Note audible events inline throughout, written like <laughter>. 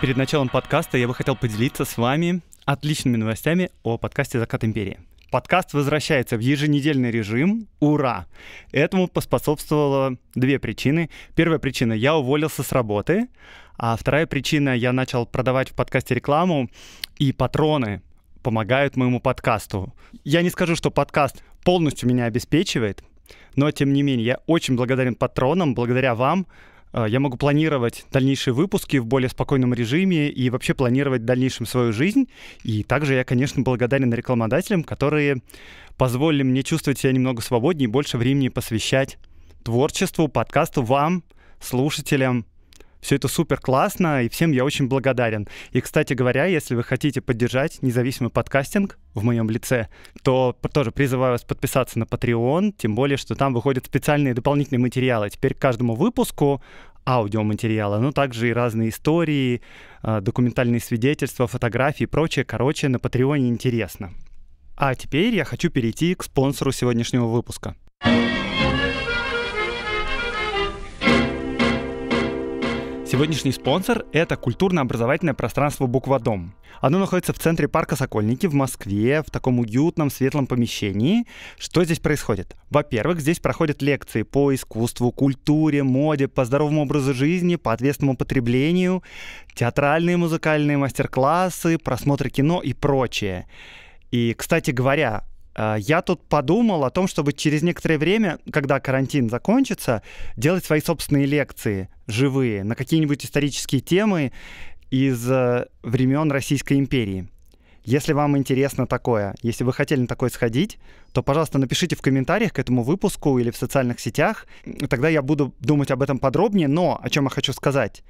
Перед началом подкаста я бы хотел поделиться с вами отличными новостями о подкасте «Закат империи». Подкаст возвращается в еженедельный режим. Ура! Этому поспособствовало две причины. Первая причина — я уволился с работы. А вторая причина — я начал продавать в подкасте рекламу, и патроны помогают моему подкасту. Я не скажу, что подкаст полностью меня обеспечивает, но, тем не менее, я очень благодарен патронам. Благодаря вам а, я могу планировать дальнейшие выпуски в более спокойном режиме и вообще планировать в дальнейшем свою жизнь. И также я, конечно, благодарен рекламодателям, которые позволили мне чувствовать себя немного свободнее и больше времени посвящать творчеству, подкасту вам, слушателям, все это супер классно, и всем я очень благодарен. И, кстати говоря, если вы хотите поддержать независимый подкастинг в моем лице, то тоже призываю вас подписаться на Patreon, тем более, что там выходят специальные дополнительные материалы. Теперь к каждому выпуску аудиоматериала, но также и разные истории, э, документальные свидетельства, фотографии и прочее. Короче, на Патреоне интересно. А теперь я хочу перейти к спонсору сегодняшнего выпуска. Сегодняшний спонсор – это культурно-образовательное пространство «Буквадом». Оно находится в центре парка Сокольники в Москве, в таком уютном, светлом помещении. Что здесь происходит? Во-первых, здесь проходят лекции по искусству, культуре, моде, по здоровому образу жизни, по ответственному потреблению, театральные музыкальные мастер-классы, просмотры кино и прочее. И, кстати говоря, а, я тут подумал о том, чтобы через некоторое время, когда карантин закончится, делать свои собственные лекции живые на какие-нибудь исторические темы из э, времен Российской империи. Если вам интересно такое, если вы хотели на такое сходить, то, пожалуйста, напишите в комментариях к этому выпуску или в социальных сетях. Тогда я буду думать об этом подробнее, но о чем я хочу сказать.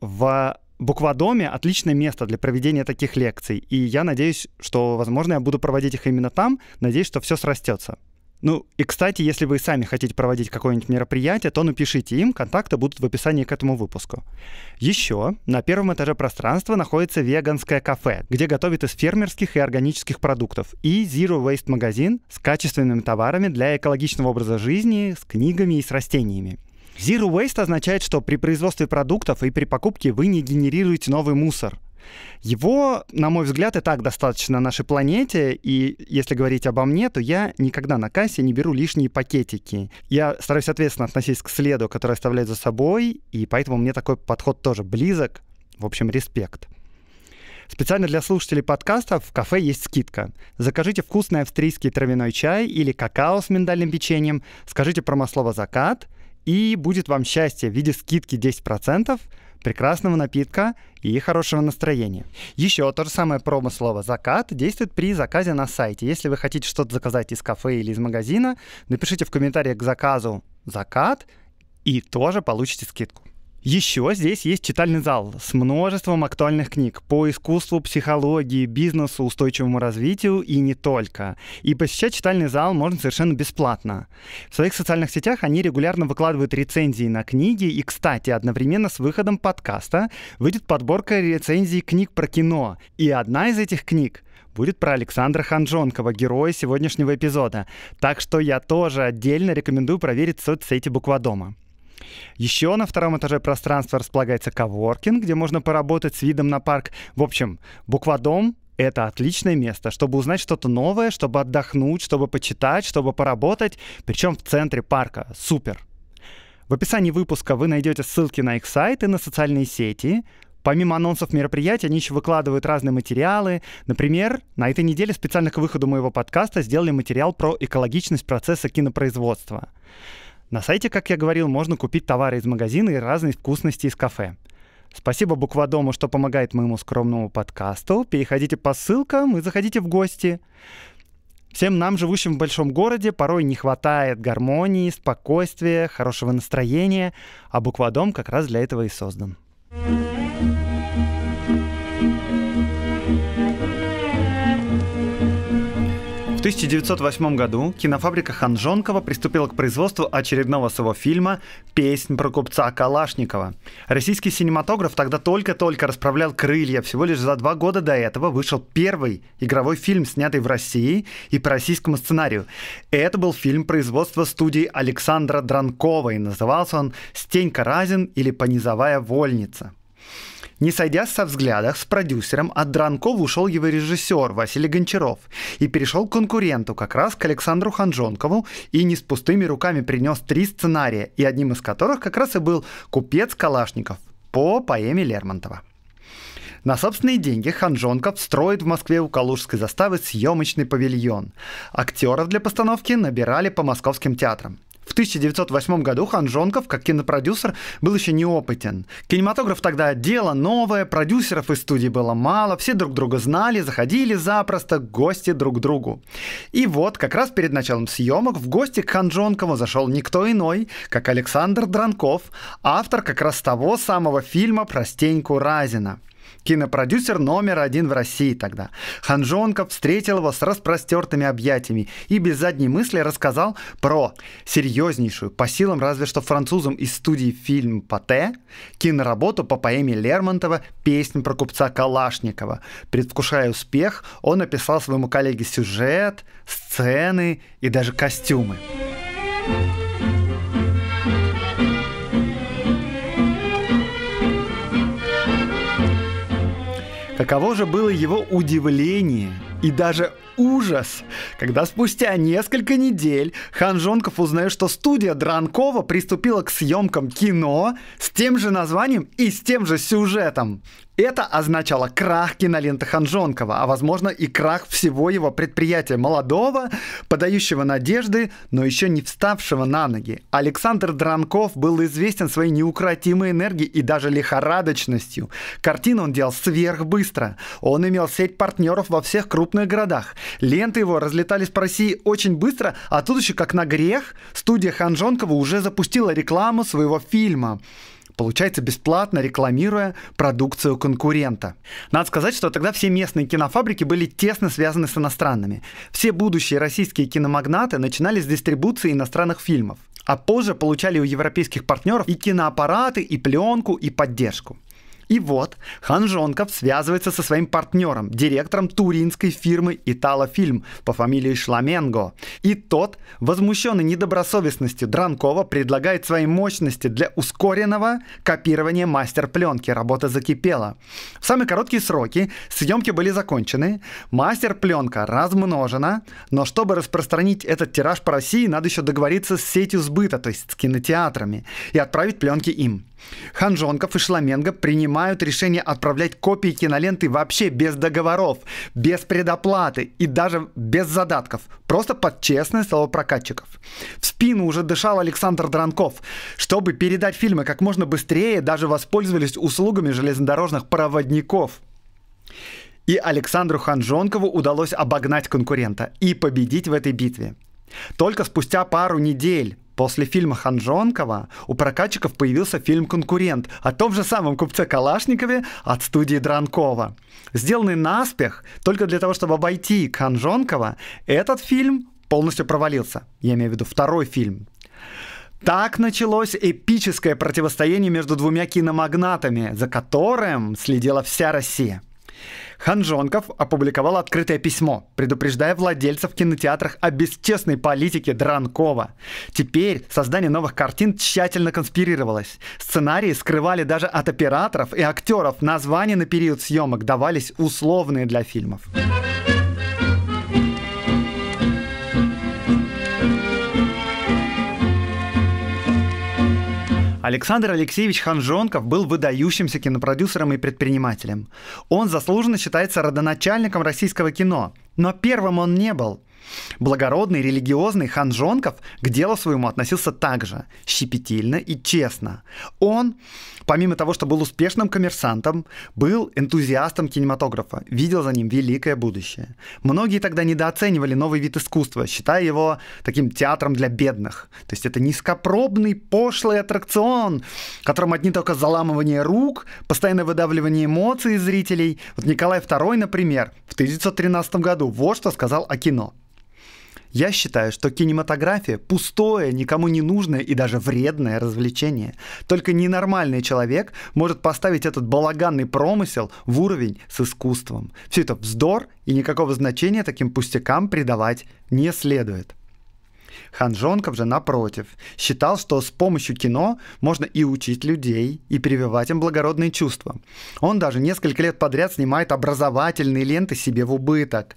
В Буквадоме отличное место для проведения таких лекций, и я надеюсь, что, возможно, я буду проводить их именно там, надеюсь, что все срастется. Ну и, кстати, если вы сами хотите проводить какое-нибудь мероприятие, то напишите им, контакты будут в описании к этому выпуску. Еще на первом этаже пространства находится веганское кафе, где готовят из фермерских и органических продуктов, и Zero Waste магазин с качественными товарами для экологичного образа жизни, с книгами и с растениями. Zero waste означает, что при производстве продуктов и при покупке вы не генерируете новый мусор. Его, на мой взгляд, и так достаточно на нашей планете, и если говорить обо мне, то я никогда на кассе не беру лишние пакетики. Я стараюсь ответственно относиться к следу, который оставляет за собой, и поэтому мне такой подход тоже близок. В общем, респект. Специально для слушателей подкастов в кафе есть скидка. Закажите вкусный австрийский травяной чай или какао с миндальным печеньем, скажите промо-слово «закат», и будет вам счастье в виде скидки 10% прекрасного напитка и хорошего настроения. Еще то же самое промо-слово «закат» действует при заказе на сайте. Если вы хотите что-то заказать из кафе или из магазина, напишите в комментариях к заказу «закат» и тоже получите скидку. Еще здесь есть читальный зал с множеством актуальных книг по искусству, психологии, бизнесу, устойчивому развитию и не только. И посещать читальный зал можно совершенно бесплатно. В своих социальных сетях они регулярно выкладывают рецензии на книги. И, кстати, одновременно с выходом подкаста выйдет подборка рецензий книг про кино. И одна из этих книг будет про Александра Ханжонкова, героя сегодняшнего эпизода. Так что я тоже отдельно рекомендую проверить соцсети Буквадома. Еще на втором этаже пространства располагается коворкинг, где можно поработать с видом на парк. В общем, буквадом это отличное место, чтобы узнать что-то новое, чтобы отдохнуть, чтобы почитать, чтобы поработать, причем в центре парка. Супер! В описании выпуска вы найдете ссылки на их сайт и на социальные сети. Помимо анонсов мероприятий, они еще выкладывают разные материалы. Например, на этой неделе специально к выходу моего подкаста сделали материал про экологичность процесса кинопроизводства. На сайте, как я говорил, можно купить товары из магазина и разные вкусности из кафе. Спасибо Буквадому, что помогает моему скромному подкасту. Переходите по ссылкам и заходите в гости. Всем нам, живущим в большом городе, порой не хватает гармонии, спокойствия, хорошего настроения, а Буквадом как раз для этого и создан. thank you 1908 году кинофабрика Ханжонкова приступила к производству очередного своего фильма «Песнь про купца Калашникова». Российский синематограф тогда только-только расправлял крылья. Всего лишь за два года до этого вышел первый игровой фильм, снятый в России и по российскому сценарию. Это был фильм производства студии Александра Дранкова, и назывался он «Стенька Разин» или «Понизовая вольница». Не сойдя со взглядах с продюсером, от Дранкова ушел его режиссер Василий Гончаров и перешел к конкуренту, как раз к Александру Ханжонкову, и не с пустыми руками принес три сценария, и одним из которых как раз и был «Купец Калашников» по поэме Лермонтова. На собственные деньги Ханжонков строит в Москве у Калужской заставы съемочный павильон. Актеров для постановки набирали по московским театрам. В 1908 году Хан Жонков, как кинопродюсер, был еще неопытен. Кинематограф тогда дело новое, продюсеров и студий было мало, все друг друга знали, заходили запросто, гости друг другу. И вот, как раз перед началом съемок, в гости к Хан Жонкову зашел никто иной, как Александр Дранков, автор как раз того самого фильма про Стеньку Разина кинопродюсер номер один в России тогда. Ханжонков встретил его с распростертыми объятиями и без задней мысли рассказал про серьезнейшую, по силам разве что французам из студии фильм Пате, киноработу по поэме Лермонтова «Песнь про купца Калашникова». Предвкушая успех, он описал своему коллеге сюжет, сцены и даже костюмы. thank you Каково же было его удивление, и даже ужас, когда спустя несколько недель Хан Жонков узнает, что студия Дранкова приступила к съемкам кино с тем же названием и с тем же сюжетом. Это означало крах киноленты Ханжонкова, а возможно и крах всего его предприятия молодого, подающего надежды, но еще не вставшего на ноги. Александр Дранков был известен своей неукротимой энергией и даже лихорадочностью. Картины он делал сверхбыстро. Он имел сеть партнеров во всех крупных крупных городах. Ленты его разлетались по России очень быстро, а тут еще как на грех студия Ханжонкова уже запустила рекламу своего фильма получается бесплатно рекламируя продукцию конкурента. Надо сказать, что тогда все местные кинофабрики были тесно связаны с иностранными. Все будущие российские киномагнаты начинали с дистрибуции иностранных фильмов а позже получали у европейских партнеров и киноаппараты, и пленку, и поддержку. И вот Хан Жонков связывается со своим партнером, директором туринской фирмы «Италофильм» по фамилии Шламенго. И тот, возмущенный недобросовестностью Дранкова, предлагает свои мощности для ускоренного копирования мастер-пленки. Работа закипела. В самые короткие сроки съемки были закончены, мастер-пленка размножена, но чтобы распространить этот тираж по России, надо еще договориться с сетью сбыта, то есть с кинотеатрами, и отправить пленки им. Ханжонков и Шламенко принимают решение отправлять копии киноленты вообще без договоров, без предоплаты и даже без задатков, просто под честное слово прокатчиков. В спину уже дышал Александр Дранков. Чтобы передать фильмы как можно быстрее, даже воспользовались услугами железнодорожных проводников. И Александру Ханжонкову удалось обогнать конкурента и победить в этой битве. Только спустя пару недель После фильма Ханжонкова у прокатчиков появился фильм «Конкурент» о том же самом купце Калашникове от студии Дранкова. Сделанный наспех только для того, чтобы обойти Ханжонкова, этот фильм полностью провалился. Я имею в виду второй фильм. Так началось эпическое противостояние между двумя киномагнатами, за которым следила вся Россия. Ханжонков опубликовал открытое письмо, предупреждая владельцев в кинотеатрах о бесчестной политике Дранкова. Теперь создание новых картин тщательно конспирировалось. Сценарии скрывали даже от операторов и актеров. Названия на период съемок давались условные для фильмов. Александр Алексеевич Ханжонков был выдающимся кинопродюсером и предпринимателем. Он заслуженно считается родоначальником российского кино. Но первым он не был – Благородный религиозный хан Жонков к делу своему относился также щепетильно и честно. Он, помимо того, что был успешным коммерсантом, был энтузиастом кинематографа, видел за ним великое будущее. Многие тогда недооценивали новый вид искусства, считая его таким театром для бедных. То есть это низкопробный, пошлый аттракцион, которым одни только заламывание рук, постоянное выдавливание эмоций зрителей. Вот Николай II, например, в 1913 году вот что сказал о кино. Я считаю, что кинематография – пустое, никому не нужное и даже вредное развлечение. Только ненормальный человек может поставить этот балаганный промысел в уровень с искусством. Все это вздор, и никакого значения таким пустякам придавать не следует. Хан Жонков же, напротив, считал, что с помощью кино можно и учить людей, и прививать им благородные чувства. Он даже несколько лет подряд снимает образовательные ленты себе в убыток.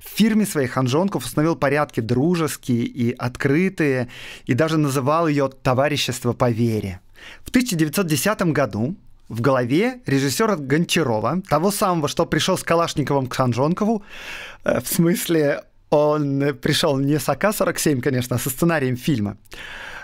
В фирме своей Хан Жонков установил порядки дружеские и открытые, и даже называл ее «товарищество по вере». В 1910 году в голове режиссера Гончарова, того самого, что пришел с Калашниковым к Ханжонкову, э, в смысле он э, пришел не с АК-47, конечно, а со сценарием фильма.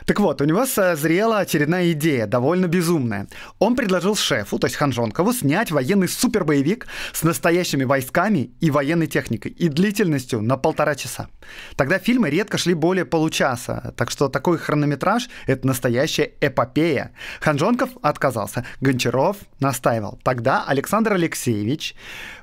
Так вот, у него созрела очередная идея, довольно безумная. Он предложил шефу, то есть Ханжонкову, снять военный супербоевик с настоящими войсками и военной техникой и длительностью на полтора часа. Тогда фильмы редко шли более получаса, так что такой хронометраж — это настоящая эпопея. Ханжонков отказался, Гончаров настаивал. Тогда Александр Алексеевич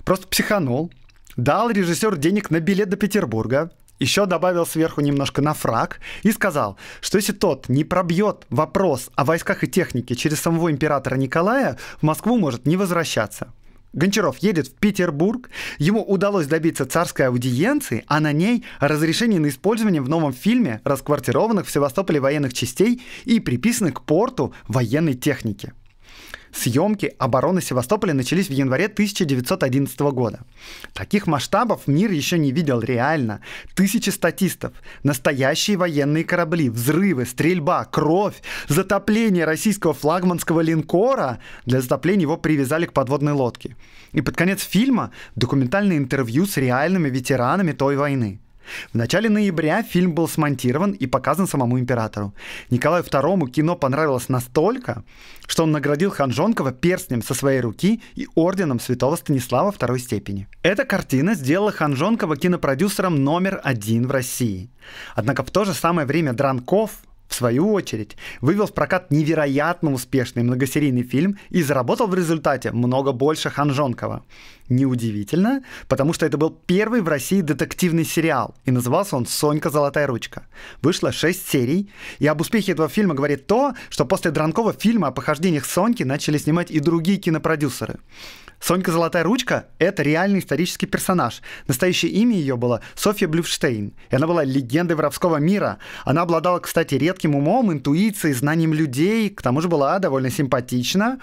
просто психанул, Дал режиссер денег на билет до Петербурга, еще добавил сверху немножко на фраг и сказал, что если тот не пробьет вопрос о войсках и технике через самого императора Николая, в Москву может не возвращаться. Гончаров едет в Петербург, ему удалось добиться царской аудиенции, а на ней разрешение на использование в новом фильме расквартированных в Севастополе военных частей и приписанных к порту военной техники съемки обороны Севастополя начались в январе 1911 года. Таких масштабов мир еще не видел реально. Тысячи статистов, настоящие военные корабли, взрывы, стрельба, кровь, затопление российского флагманского линкора. Для затопления его привязали к подводной лодке. И под конец фильма документальное интервью с реальными ветеранами той войны. В начале ноября фильм был смонтирован и показан самому императору. Николаю II кино понравилось настолько, что он наградил Ханжонкова перстнем со своей руки и орденом святого Станислава второй степени. Эта картина сделала Ханжонкова кинопродюсером номер один в России. Однако в то же самое время Дранков – в свою очередь, вывел в прокат невероятно успешный многосерийный фильм и заработал в результате много больше Ханжонкова. Неудивительно, потому что это был первый в России детективный сериал, и назывался он «Сонька Золотая ручка». Вышло шесть серий, и об успехе этого фильма говорит то, что после Дранкова фильма о похождениях Соньки начали снимать и другие кинопродюсеры. Сонька Золотая Ручка — это реальный исторический персонаж. Настоящее имя ее было Софья Блюфштейн, и она была легендой воровского мира. Она обладала, кстати, редким умом, интуицией, знанием людей, к тому же была довольно симпатична.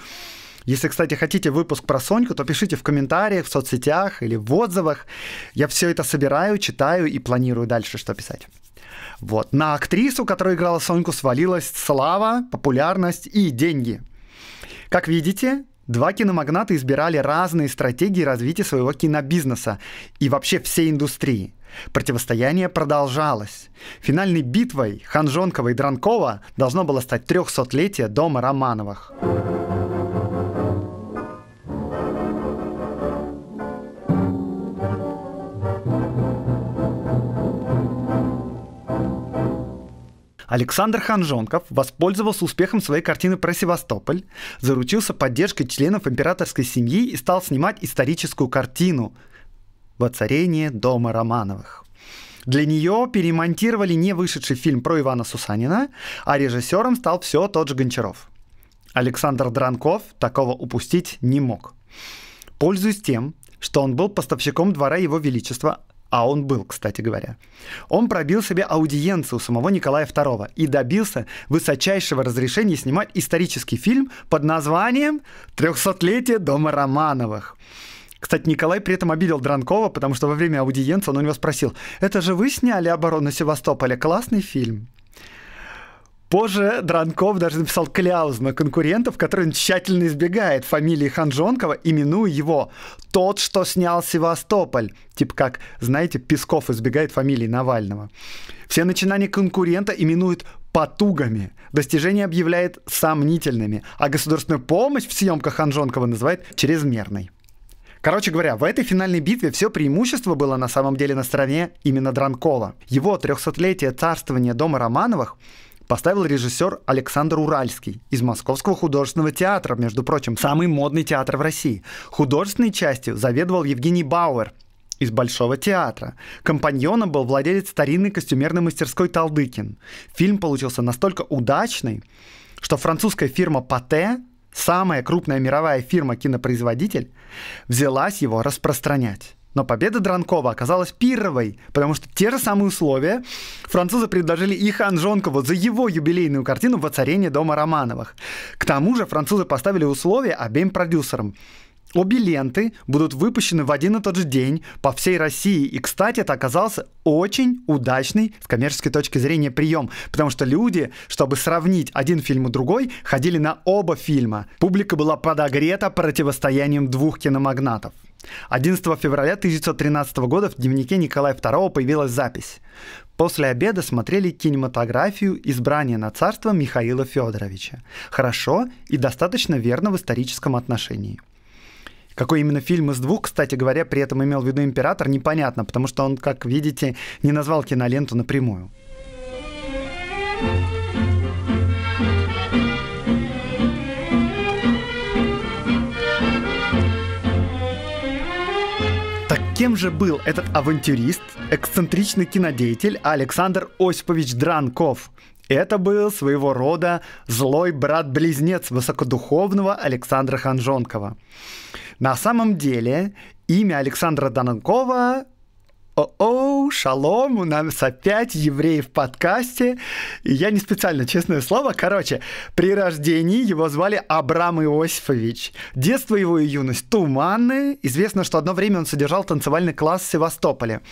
Если, кстати, хотите выпуск про Соньку, то пишите в комментариях, в соцсетях или в отзывах. Я все это собираю, читаю и планирую дальше, что писать. Вот. На актрису, которая играла Соньку, свалилась слава, популярность и деньги. Как видите, Два киномагната избирали разные стратегии развития своего кинобизнеса и вообще всей индустрии. Противостояние продолжалось. Финальной битвой Ханжонкова и Дранкова должно было стать 300-летие дома Романовых. Александр Ханжонков воспользовался успехом своей картины про Севастополь, заручился поддержкой членов императорской семьи и стал снимать историческую картину «Воцарение дома Романовых». Для нее перемонтировали не вышедший фильм про Ивана Сусанина, а режиссером стал все тот же Гончаров. Александр Дранков такого упустить не мог. Пользуясь тем, что он был поставщиком двора Его Величества, а он был, кстати говоря. Он пробил себе аудиенцию у самого Николая II и добился высочайшего разрешения снимать исторический фильм под названием «Трехсотлетие дома Романовых». Кстати, Николай при этом обидел Дранкова, потому что во время аудиенции он у него спросил, «Это же вы сняли оборону Севастополя? Классный фильм». Позже Дранков даже написал кляузу на конкурентов, который он тщательно избегает фамилии Ханжонкова, именуя его «тот, что снял Севастополь». Типа как, знаете, Песков избегает фамилии Навального. Все начинания конкурента именуют потугами. Достижения объявляет сомнительными, а государственную помощь в съемках Ханжонкова называет чрезмерной. Короче говоря, в этой финальной битве все преимущество было на самом деле на стороне именно Дранкова. Его 300-летие царствования дома Романовых поставил режиссер Александр Уральский из Московского художественного театра, между прочим, самый модный театр в России. Художественной частью заведовал Евгений Бауэр, из Большого театра. Компаньоном был владелец старинной костюмерной мастерской Талдыкин. Фильм получился настолько удачный, что французская фирма Пате, самая крупная мировая фирма-кинопроизводитель, взялась его распространять. Но победа Дранкова оказалась первой, потому что те же самые условия французы предложили и Хан Жонкову за его юбилейную картину «Воцарение дома Романовых». К тому же французы поставили условия обеим продюсерам. Обе ленты будут выпущены в один и тот же день по всей России. И, кстати, это оказался очень удачный с коммерческой точки зрения прием, потому что люди, чтобы сравнить один фильм и другой, ходили на оба фильма. Публика была подогрета противостоянием двух киномагнатов. 11 февраля 1913 года в дневнике Николая II появилась запись. После обеда смотрели кинематографию «Избрание на царство» Михаила Федоровича. Хорошо и достаточно верно в историческом отношении. Какой именно фильм из двух, кстати говоря, при этом имел в виду император, непонятно, потому что он, как видите, не назвал киноленту напрямую. thank you Кем же был этот авантюрист, эксцентричный кинодеятель Александр Осипович Дранков? Это был своего рода злой брат-близнец высокодуховного Александра Ханжонкова. На самом деле имя Александра Дранкова... О-оу, шалом, у нас опять евреи в подкасте. И я не специально, честное слово. Короче, при рождении его звали Абрам Иосифович. Детство его и юность туманные. Известно, что одно время он содержал танцевальный класс в Севастополе.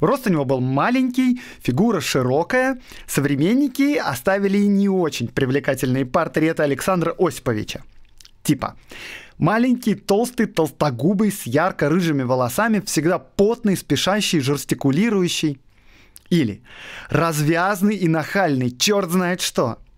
Рост у него был маленький, фигура широкая. Современники оставили не очень привлекательные портреты Александра Осиповича. Типа, Маленький, толстый, толстогубый, с ярко-рыжими волосами, всегда потный, спешащий, жестикулирующий. Или развязный и нахальный, черт знает что –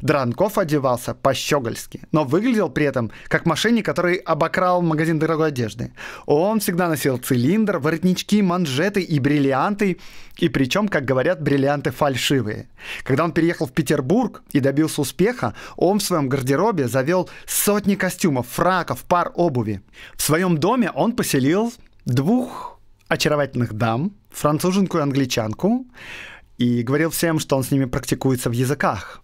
Дранков одевался по-щегольски, но выглядел при этом как мошенник, который обокрал магазин дорогой одежды. Он всегда носил цилиндр, воротнички, манжеты и бриллианты, и причем, как говорят, бриллианты фальшивые. Когда он переехал в Петербург и добился успеха, он в своем гардеробе завел сотни костюмов, фраков, пар обуви. В своем доме он поселил двух очаровательных дам, француженку и англичанку, и говорил всем, что он с ними практикуется в языках.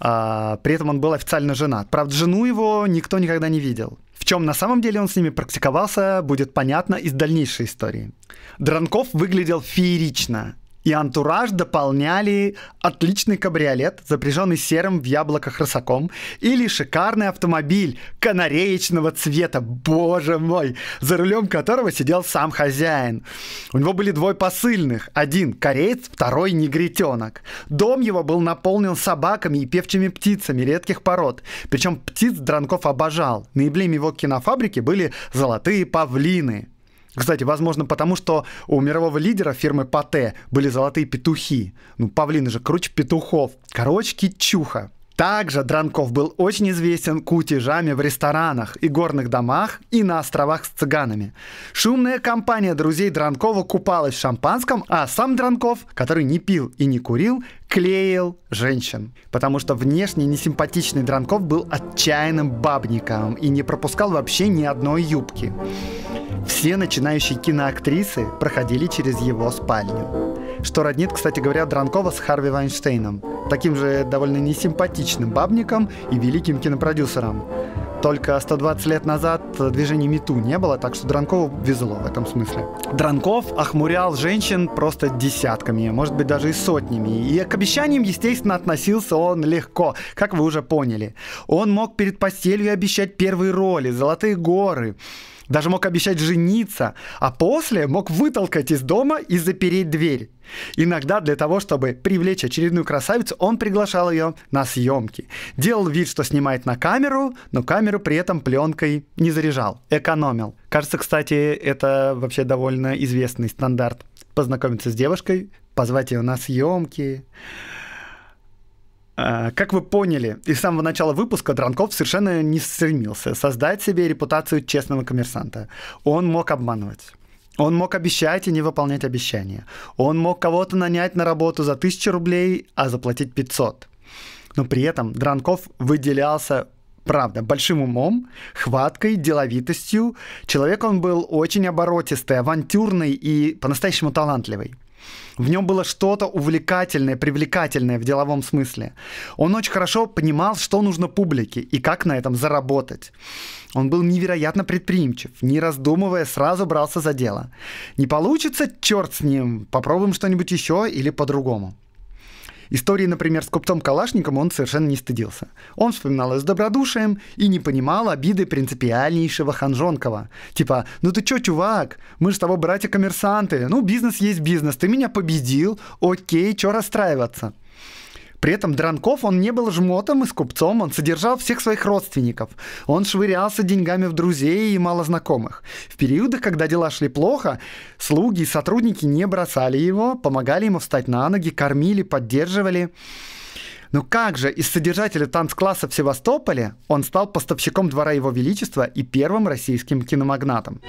А, при этом он был официально женат. Правда, жену его никто никогда не видел. В чем на самом деле он с ними практиковался, будет понятно из дальнейшей истории. Дранков выглядел феерично и антураж дополняли отличный кабриолет, запряженный серым в яблоках росаком, или шикарный автомобиль канареечного цвета, боже мой, за рулем которого сидел сам хозяин. У него были двое посыльных, один кореец, второй негритенок. Дом его был наполнен собаками и певчими птицами редких пород, причем птиц Дранков обожал. На эмблеме его кинофабрики были золотые павлины. Кстати, возможно, потому что у мирового лидера фирмы Пате были золотые петухи. Ну, павлины же круче петухов. Короче, кичуха. Также Дранков был очень известен кутежами в ресторанах и горных домах и на островах с цыганами. Шумная компания друзей Дранкова купалась в шампанском, а сам Дранков, который не пил и не курил, клеил женщин. Потому что внешне несимпатичный Дранков был отчаянным бабником и не пропускал вообще ни одной юбки. Все начинающие киноактрисы проходили через его спальню. Что роднит, кстати говоря, Дранкова с Харви Вайнштейном, таким же довольно несимпатичным бабником и великим кинопродюсером. Только 120 лет назад движения Мету не было, так что Дранкову везло в этом смысле. Дранков охмурял женщин просто десятками, может быть даже и сотнями. И к обещаниям, естественно, относился он легко, как вы уже поняли. Он мог перед постелью обещать первые роли, золотые горы. Даже мог обещать жениться, а после мог вытолкать из дома и запереть дверь. Иногда для того, чтобы привлечь очередную красавицу, он приглашал ее на съемки. Делал вид, что снимает на камеру, но камеру при этом пленкой не заряжал, экономил. Кажется, кстати, это вообще довольно известный стандарт. Познакомиться с девушкой, позвать ее на съемки. Э, как вы поняли, из самого начала выпуска Дранков совершенно не стремился создать себе репутацию честного коммерсанта. Он мог обманывать. Он мог обещать и не выполнять обещания. Он мог кого-то нанять на работу за 1000 рублей, а заплатить 500. Но при этом Дранков выделялся правда, большим умом, хваткой, деловитостью. Человек он был очень оборотистый, авантюрный и по-настоящему талантливый. В нем было что-то увлекательное, привлекательное в деловом смысле. Он очень хорошо понимал, что нужно публике и как на этом заработать. Он был невероятно предприимчив, не раздумывая, сразу брался за дело. Не получится, черт с ним, попробуем что-нибудь еще или по-другому. Истории, например, с купцом Калашником он совершенно не стыдился. Он вспоминал ее с добродушием и не понимал обиды принципиальнейшего Ханжонкова. Типа, ну ты чё, чувак, мы же с тобой братья-коммерсанты, ну бизнес есть бизнес, ты меня победил, окей, чё расстраиваться? При этом Дранков, он не был жмотом и скупцом, он содержал всех своих родственников. Он швырялся деньгами в друзей и малознакомых. В периоды, когда дела шли плохо, слуги и сотрудники не бросали его, помогали ему встать на ноги, кормили, поддерживали. Но как же из содержателя танцкласса в Севастополе он стал поставщиком двора Его Величества и первым российским киномагнатом?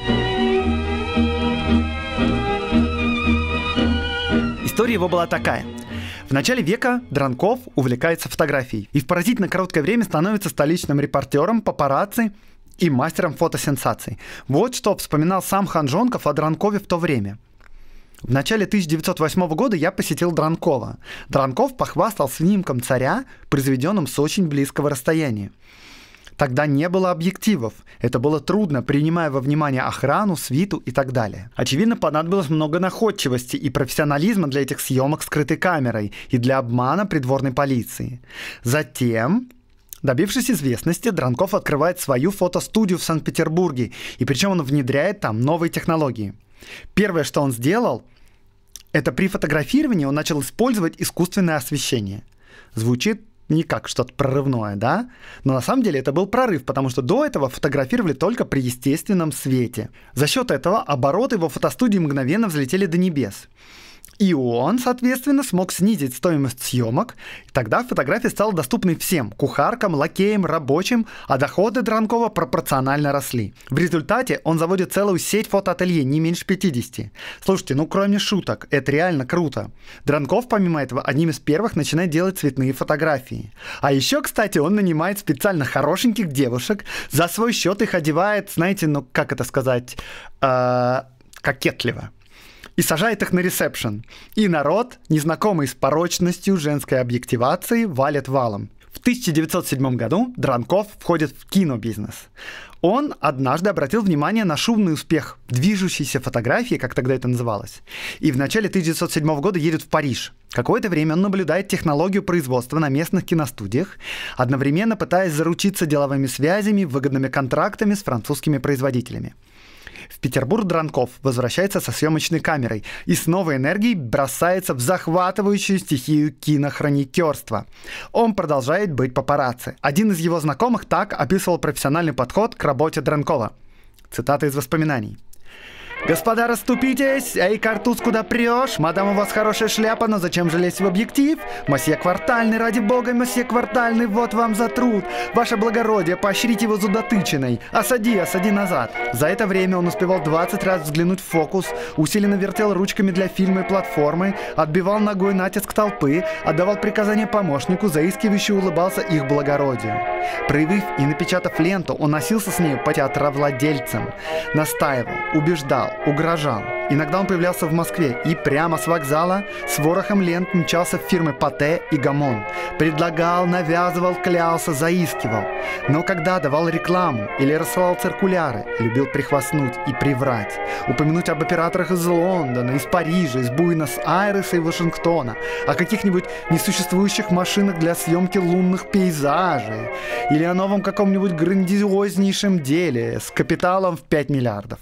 История его была такая. В начале века Дранков увлекается фотографией и в поразительно короткое время становится столичным репортером, папарацци и мастером фотосенсаций. Вот что вспоминал сам Ханжонков о Дранкове в то время. В начале 1908 года я посетил Дранкова. Дранков похвастал снимком царя, произведенным с очень близкого расстояния. Тогда не было объективов. Это было трудно, принимая во внимание охрану, свиту и так далее. Очевидно, понадобилось много находчивости и профессионализма для этих съемок скрытой камерой и для обмана придворной полиции. Затем Добившись известности, Дранков открывает свою фотостудию в Санкт-Петербурге, и причем он внедряет там новые технологии. Первое, что он сделал, это при фотографировании он начал использовать искусственное освещение. Звучит не как что-то прорывное, да? Но на самом деле это был прорыв, потому что до этого фотографировали только при естественном свете. За счет этого обороты во фотостудии мгновенно взлетели до небес. И он, соответственно, смог снизить стоимость съемок. Тогда фотография стала доступной всем – кухаркам, лакеям, рабочим, а доходы Дранкова пропорционально росли. В результате он заводит целую сеть фотоателье, не меньше 50. Слушайте, ну кроме шуток, это реально круто. Дранков, помимо этого, одним из первых начинает делать цветные фотографии. А еще, кстати, он нанимает специально хорошеньких девушек, за свой счет их одевает, знаете, ну как это сказать, э, кокетливо и сажает их на ресепшн. И народ, незнакомый с порочностью женской объективации, валит валом. В 1907 году Дранков входит в кинобизнес. Он однажды обратил внимание на шумный успех движущейся фотографии, как тогда это называлось, и в начале 1907 года едет в Париж. Какое-то время он наблюдает технологию производства на местных киностудиях, одновременно пытаясь заручиться деловыми связями, выгодными контрактами с французскими производителями. Петербург Дранков возвращается со съемочной камерой и с новой энергией бросается в захватывающую стихию кинохроникерства. Он продолжает быть папарацци. Один из его знакомых так описывал профессиональный подход к работе Дранкова. Цитата из воспоминаний. Господа, расступитесь! Эй, картуз, куда прешь? Мадам, у вас хорошая шляпа, но зачем же лезть в объектив? Мосье Квартальный, ради бога, мосье Квартальный, вот вам за труд. Ваше благородие, поощрите его зудотычиной. Осади, осади назад. За это время он успевал 20 раз взглянуть в фокус, усиленно вертел ручками для фильма и платформы, отбивал ногой натиск толпы, отдавал приказания помощнику, заискивающе улыбался их благородию. Проявив и напечатав ленту, он носился с ней по театровладельцам. Настаивал, убеждал, нападал, угрожал. Иногда он появлялся в Москве и прямо с вокзала с ворохом лент мчался в фирмы Пате и Гамон. Предлагал, навязывал, клялся, заискивал. Но когда давал рекламу или рассылал циркуляры, любил прихвастнуть и приврать. Упомянуть об операторах из Лондона, из Парижа, из Буэнос-Айреса и Вашингтона. О каких-нибудь несуществующих машинах для съемки лунных пейзажей. Или о новом каком-нибудь грандиознейшем деле с капиталом в 5 миллиардов.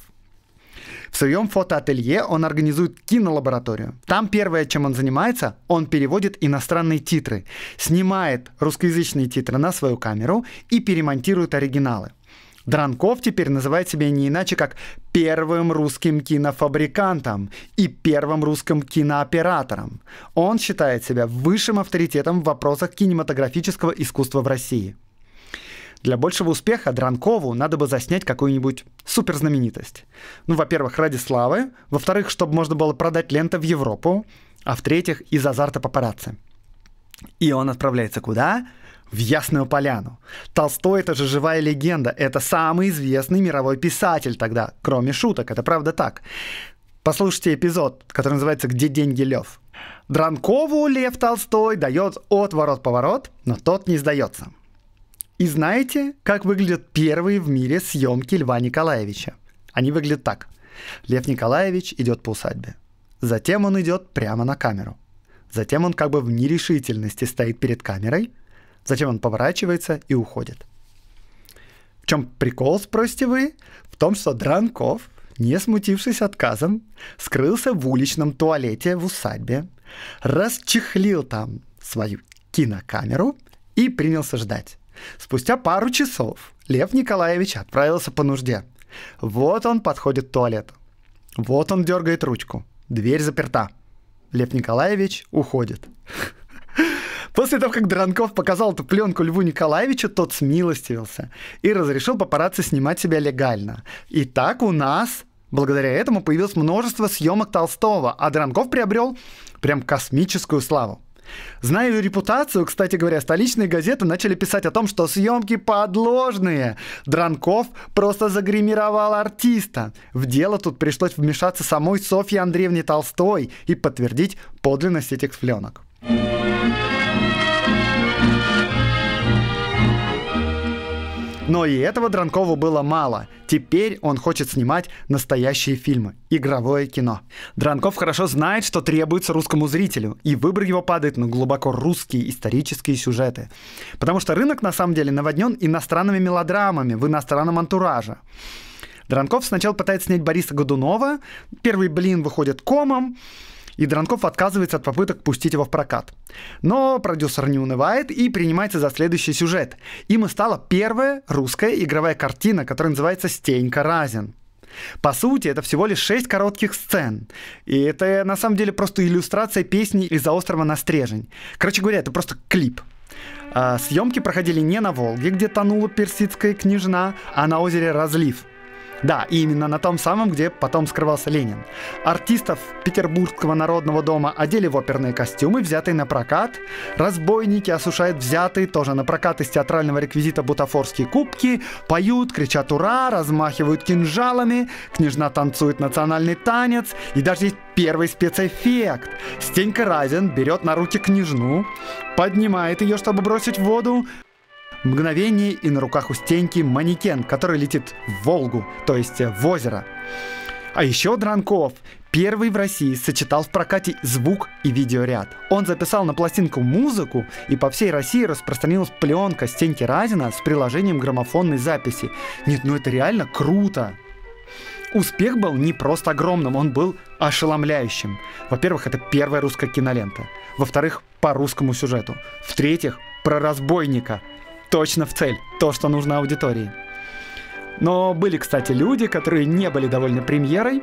В своем фотоателье он организует кинолабораторию. Там первое, чем он занимается, он переводит иностранные титры, снимает русскоязычные титры на свою камеру и перемонтирует оригиналы. Дранков теперь называет себя не иначе, как первым русским кинофабрикантом и первым русским кинооператором. Он считает себя высшим авторитетом в вопросах кинематографического искусства в России. Для большего успеха Дранкову надо бы заснять какую-нибудь суперзнаменитость. Ну, во-первых, ради славы, во-вторых, чтобы можно было продать ленты в Европу, а в-третьих, из азарта папарацци. И он отправляется куда? в Ясную Поляну. Толстой — это же живая легенда, это самый известный мировой писатель тогда, кроме шуток, это правда так. Послушайте эпизод, который называется «Где деньги, Лев?». Дранкову Лев Толстой дает отворот-поворот, но тот не сдается. И знаете, как выглядят первые в мире съемки Льва Николаевича? Они выглядят так. Лев Николаевич идет по усадьбе. Затем он идет прямо на камеру. Затем он как бы в нерешительности стоит перед камерой. Затем он поворачивается и уходит. В чем прикол, спросите вы? В том, что Дранков, не смутившись отказом, скрылся в уличном туалете в усадьбе, расчехлил там свою кинокамеру и принялся ждать. Спустя пару часов Лев Николаевич отправился по нужде. Вот он подходит к туалету. Вот он дергает ручку. Дверь заперта. Лев Николаевич уходит. <laughs> После того, как Дранков показал эту пленку Льву Николаевичу, тот смилостивился и разрешил попараться снимать себя легально. И так у нас Благодаря этому появилось множество съемок Толстого, а Дранков приобрел прям космическую славу. Зная репутацию, кстати говоря, столичные газеты начали писать о том, что съемки подложные. Дранков просто загримировал артиста. В дело тут пришлось вмешаться самой Софье Андреевне Толстой и подтвердить подлинность этих пленок. Но и этого Дранкову было мало. Теперь он хочет снимать настоящие фильмы, игровое кино. Дранков хорошо знает, что требуется русскому зрителю, и выбор его падает на глубоко русские исторические сюжеты. Потому что рынок на самом деле наводнен иностранными мелодрамами в иностранном антураже. Дранков сначала пытается снять Бориса Годунова, первый блин выходит комом, и Дранков отказывается от попыток пустить его в прокат. Но продюсер не унывает и принимается за следующий сюжет. Им и стала первая русская игровая картина, которая называется «Стенька Разин». По сути, это всего лишь шесть коротких сцен. И это на самом деле просто иллюстрация песни из-за острова Настрежень. Короче говоря, это просто клип. А, съемки проходили не на Волге, где тонула персидская княжна, а на озере Разлив – да, и именно на том самом, где потом скрывался Ленин. Артистов Петербургского народного дома одели в оперные костюмы, взятые на прокат. Разбойники осушают взятые тоже на прокат из театрального реквизита бутафорские кубки, поют, кричат «Ура!», размахивают кинжалами, княжна танцует национальный танец, и даже есть первый спецэффект. Стенька Разин берет на руки княжну, поднимает ее, чтобы бросить в воду, Мгновение, и на руках у Стеньки манекен, который летит в Волгу, то есть в озеро. А еще Дранков первый в России сочетал в прокате звук и видеоряд. Он записал на пластинку музыку, и по всей России распространилась пленка Стеньки Разина с приложением граммофонной записи. Нет, ну это реально круто! Успех был не просто огромным, он был ошеломляющим. Во-первых, это первая русская кинолента. Во-вторых, по русскому сюжету. В-третьих, про разбойника – точно в цель, то, что нужно аудитории. Но были, кстати, люди, которые не были довольны премьерой.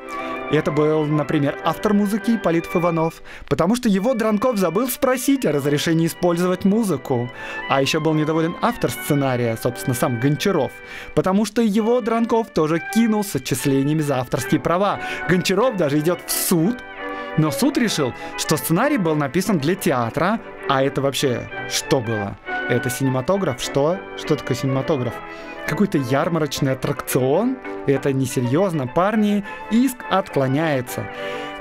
Это был, например, автор музыки Политов Иванов, потому что его Дранков забыл спросить о разрешении использовать музыку. А еще был недоволен автор сценария, собственно, сам Гончаров, потому что его Дранков тоже кинул с отчислениями за авторские права. Гончаров даже идет в суд, но суд решил, что сценарий был написан для театра, а это вообще что было? Это синематограф? Что? Что такое синематограф? Какой-то ярмарочный аттракцион? Это несерьезно, парни. Иск отклоняется.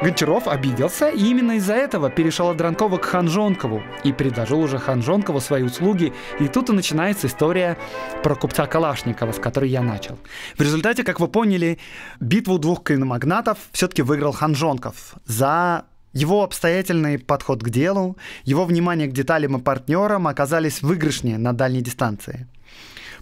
Гончаров обиделся, и именно из-за этого перешел от Дранкова к Ханжонкову и предложил уже Ханжонкову свои услуги. И тут и начинается история про купца Калашникова, с которой я начал. В результате, как вы поняли, битву двух киномагнатов все-таки выиграл Ханжонков за его обстоятельный подход к делу, его внимание к деталям и партнерам оказались выигрышнее на дальней дистанции.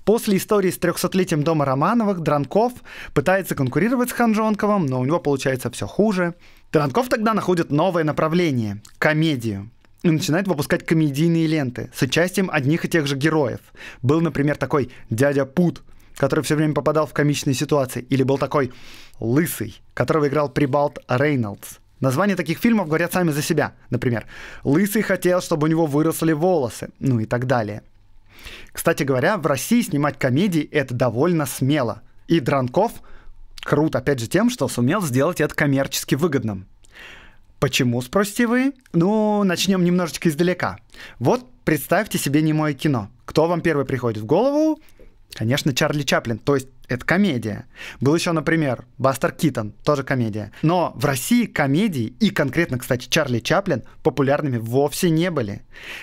После истории с 300-летием дома Романовых Дранков пытается конкурировать с Ханжонковым, но у него получается все хуже. Дранков тогда находит новое направление – комедию и начинает выпускать комедийные ленты с участием одних и тех же героев. Был, например, такой дядя Пут, который все время попадал в комичные ситуации, или был такой лысый, которого играл Прибалт Рейнольдс. Названия таких фильмов говорят сами за себя. Например, «Лысый хотел, чтобы у него выросли волосы», ну и так далее. Кстати говоря, в России снимать комедии – это довольно смело. И Дранков крут, опять же, тем, что сумел сделать это коммерчески выгодным. Почему, спросите вы? Ну, начнем немножечко издалека. Вот представьте себе немое кино. Кто вам первый приходит в голову? Конечно, Чарли Чаплин. То есть это комедия. Был еще, например, Бастер Китон, тоже комедия. Но в России комедии, и конкретно, кстати, Чарли Чаплин, популярными вовсе не были.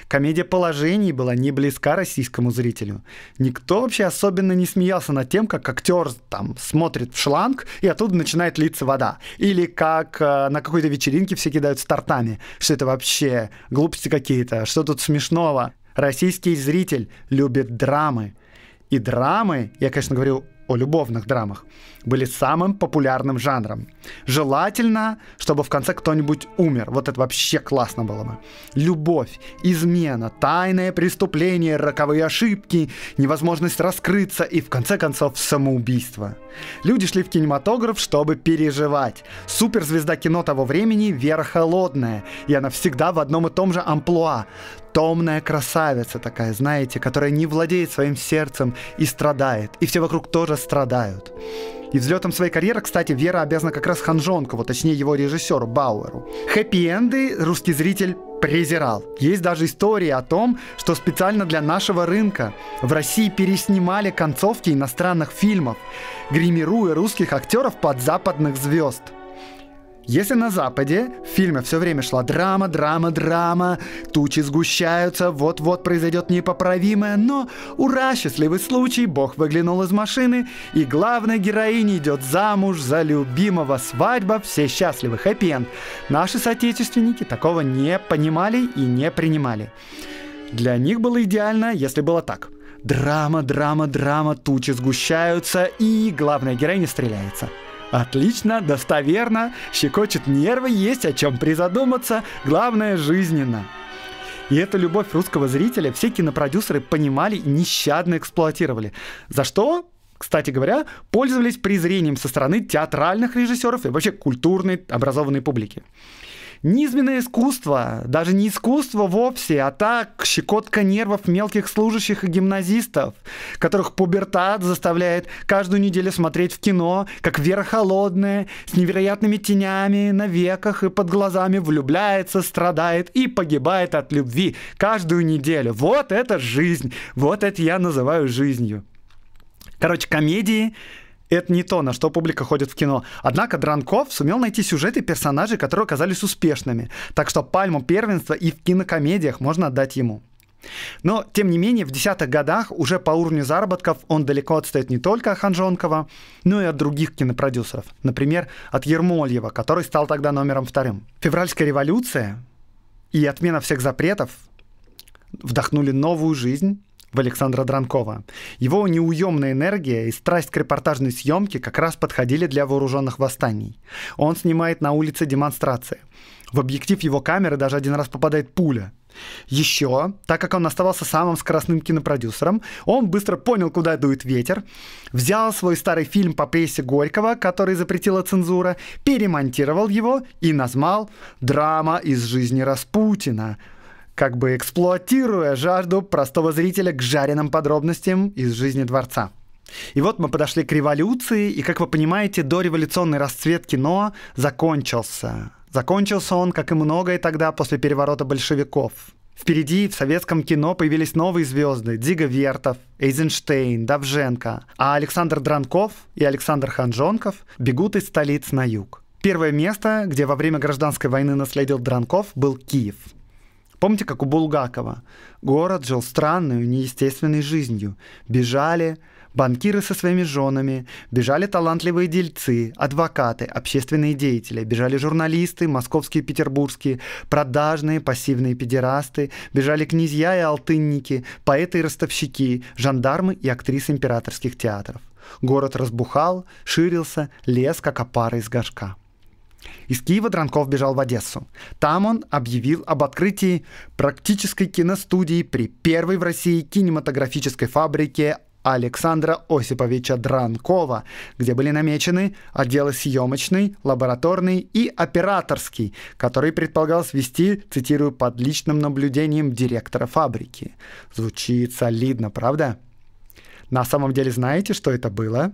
Комедия положений была не близка российскому зрителю. Никто вообще особенно не смеялся над тем, как актер там смотрит в шланг, и оттуда начинает литься вода. Или как э, на какой-то вечеринке все кидают стартами. Что это вообще? Глупости какие-то. Что тут смешного? Российский зритель любит драмы. И драмы, я, конечно, говорю о любовных драмах были самым популярным жанром. Желательно, чтобы в конце кто-нибудь умер. Вот это вообще классно было бы. Любовь, измена, тайное преступление, роковые ошибки, невозможность раскрыться и, в конце концов, самоубийство. Люди шли в кинематограф, чтобы переживать. Суперзвезда кино того времени Вера Холодная, и она всегда в одном и том же амплуа. Томная красавица такая, знаете, которая не владеет своим сердцем и страдает. И все вокруг тоже страдают. И взлетом своей карьеры, кстати, Вера обязана как раз Ханжонкову, точнее его режиссеру Бауэру. Хэппи-энды русский зритель презирал. Есть даже истории о том, что специально для нашего рынка в России переснимали концовки иностранных фильмов, гримируя русских актеров под западных звезд – если на Западе в фильме все время шла драма, драма, драма, тучи сгущаются, вот-вот произойдет непоправимое, но ура, счастливый случай, Бог выглянул из машины, и главная героиня идет замуж за любимого, свадьба, все счастливы, хэппи-энд. Наши соотечественники такого не понимали и не принимали. Для них было идеально, если было так. Драма, драма, драма, тучи сгущаются, и главная героиня стреляется. Отлично, достоверно, щекочет нервы, есть о чем призадуматься, главное жизненно. И эту любовь русского зрителя все кинопродюсеры понимали и нещадно эксплуатировали. За что кстати говоря, пользовались презрением со стороны театральных режиссеров и вообще культурной образованной публики. Низменное искусство, даже не искусство вовсе, а так щекотка нервов мелких служащих и гимназистов, которых пубертат заставляет каждую неделю смотреть в кино, как Вера Холодная, с невероятными тенями на веках и под глазами влюбляется, страдает и погибает от любви каждую неделю. Вот это жизнь, вот это я называю жизнью. Короче, комедии это не то, на что публика ходит в кино. Однако Дранков сумел найти сюжеты персонажей, которые оказались успешными. Так что пальму первенства и в кинокомедиях можно отдать ему. Но, тем не менее, в десятых годах уже по уровню заработков он далеко отстает не только от Ханжонкова, но и от других кинопродюсеров. Например, от Ермольева, который стал тогда номером вторым. Февральская революция и отмена всех запретов вдохнули новую жизнь в Александра Дранкова. Его неуемная энергия и страсть к репортажной съемке как раз подходили для вооруженных восстаний. Он снимает на улице демонстрации. В объектив его камеры даже один раз попадает пуля. Еще, так как он оставался самым скоростным кинопродюсером, он быстро понял, куда дует ветер, взял свой старый фильм по пьесе Горького, который запретила цензура, перемонтировал его и назвал «Драма из жизни Распутина», как бы эксплуатируя жажду простого зрителя к жареным подробностям из жизни дворца. И вот мы подошли к революции, и, как вы понимаете, дореволюционный расцвет кино закончился. Закончился он, как и многое тогда, после переворота большевиков. Впереди в советском кино появились новые звезды – Дига Вертов, Эйзенштейн, Давженко, а Александр Дранков и Александр Ханжонков бегут из столиц на юг. Первое место, где во время гражданской войны наследил Дранков, был Киев – Помните, как у Булгакова? Город жил странной, неестественной жизнью. Бежали банкиры со своими женами, бежали талантливые дельцы, адвокаты, общественные деятели, бежали журналисты, московские, и петербургские, продажные, пассивные педерасты, бежали князья и алтынники, поэты и ростовщики, жандармы и актрисы императорских театров. Город разбухал, ширился, лес, как опара из горшка. Из Киева Дранков бежал в Одессу. Там он объявил об открытии практической киностудии при первой в России кинематографической фабрике Александра Осиповича Дранкова, где были намечены отделы съемочный, лабораторный и операторский, который предполагалось вести, цитирую, под личным наблюдением директора фабрики. Звучит солидно, правда? На самом деле знаете, что это было?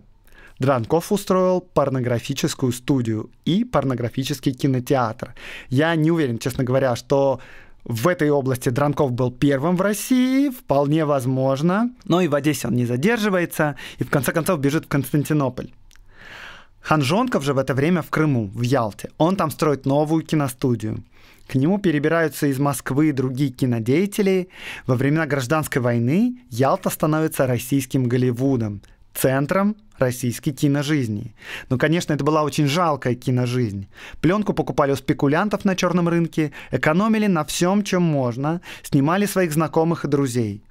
Дранков устроил порнографическую студию и порнографический кинотеатр. Я не уверен, честно говоря, что в этой области Дранков был первым в России, вполне возможно. Но и в Одессе он не задерживается и в конце концов бежит в Константинополь. Ханжонков же в это время в Крыму, в Ялте. Он там строит новую киностудию. К нему перебираются из Москвы другие кинодеятели. Во времена гражданской войны Ялта становится российским Голливудом – центром российской киножизни. Но, ну, конечно, это была очень жалкая киножизнь. Пленку покупали у спекулянтов на черном рынке, экономили на всем, чем можно, снимали своих знакомых и друзей.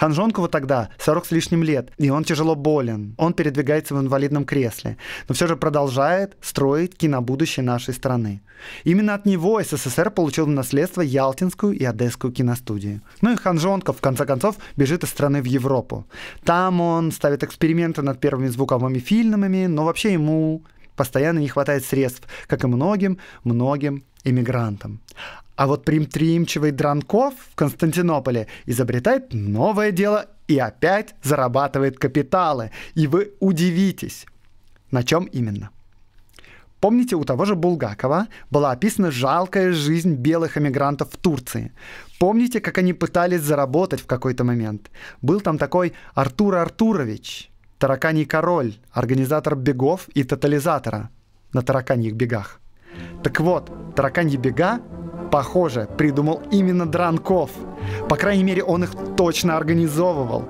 Хан тогда 40 с лишним лет, и он тяжело болен. Он передвигается в инвалидном кресле, но все же продолжает строить кинобудущее нашей страны. Именно от него СССР получил в наследство Ялтинскую и Одесскую киностудии. Ну и Ханжонков в конце концов, бежит из страны в Европу. Там он ставит эксперименты над первыми звуковыми фильмами, но вообще ему постоянно не хватает средств, как и многим, многим эмигрантам. А вот примтримчивый Дранков в Константинополе изобретает новое дело и опять зарабатывает капиталы. И вы удивитесь, на чем именно. Помните, у того же Булгакова была описана жалкая жизнь белых эмигрантов в Турции. Помните, как они пытались заработать в какой-то момент? Был там такой Артур Артурович, тараканий король, организатор бегов и тотализатора на тараканьих бегах. Так вот, тараканьи бега похоже, придумал именно Дранков. По крайней мере, он их точно организовывал.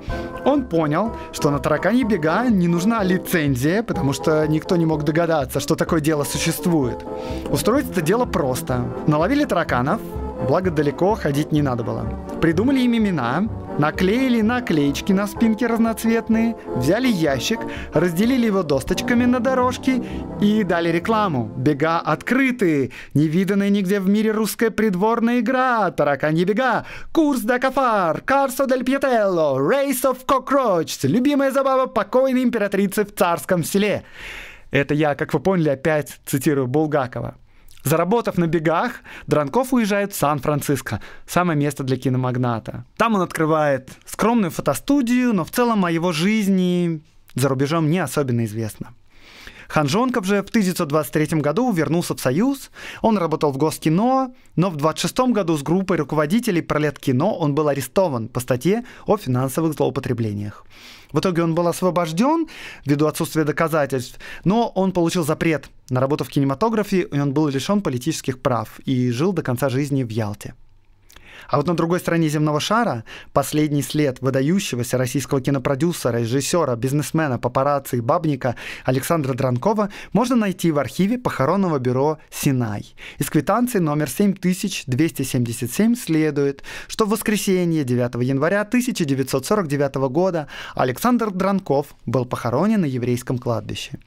Он понял, что на таракане бега не нужна лицензия, потому что никто не мог догадаться, что такое дело существует. Устроить это дело просто. Наловили тараканов, Благо далеко ходить не надо было. Придумали им имена, наклеили наклеечки на спинке разноцветные, взяли ящик, разделили его досточками на дорожке и дали рекламу. Бега открытые, невиданная нигде в мире русская придворная игра, тараканьи бега, курс до кафар, карсо дель пьетелло, рейс of cockroach, любимая забава покойной императрицы в царском селе. Это я, как вы поняли, опять цитирую Булгакова. Заработав на бегах, Дранков уезжает в Сан-Франциско, самое место для киномагната. Там он открывает скромную фотостудию, но в целом о его жизни за рубежом не особенно известно. Хан Жонков же в 1923 году вернулся в Союз, он работал в Госкино, но в 26 году с группой руководителей Пролеткино он был арестован по статье о финансовых злоупотреблениях. В итоге он был освобожден ввиду отсутствия доказательств, но он получил запрет на работу в кинематографе, и он был лишен политических прав и жил до конца жизни в Ялте. А вот на другой стороне земного шара последний след выдающегося российского кинопродюсера, режиссера, бизнесмена, папарацци и бабника Александра Дранкова можно найти в архиве похоронного бюро «Синай». Из квитанции номер 7277 следует, что в воскресенье 9 января 1949 года Александр Дранков был похоронен на еврейском кладбище.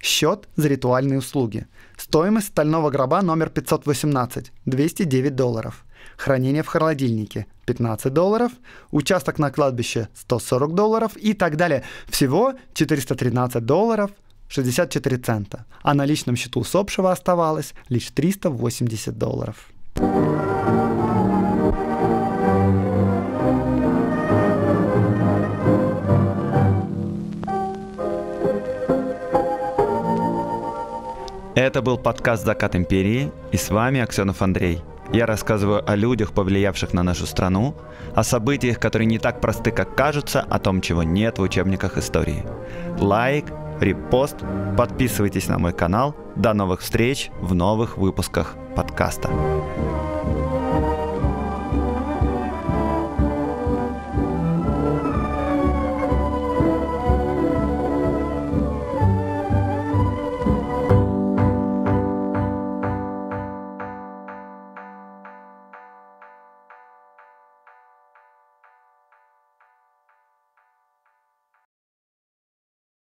Счет за ритуальные услуги. Стоимость стального гроба номер 518 – 209 долларов хранение в холодильнике 15 долларов, участок на кладбище 140 долларов и так далее. Всего 413 долларов 64 цента, а на личном счету усопшего оставалось лишь 380 долларов. Это был подкаст «Закат империи» и с вами Аксенов Андрей – я рассказываю о людях, повлиявших на нашу страну, о событиях, которые не так просты, как кажутся, о том, чего нет в учебниках истории. Лайк, репост, подписывайтесь на мой канал. До новых встреч в новых выпусках подкаста.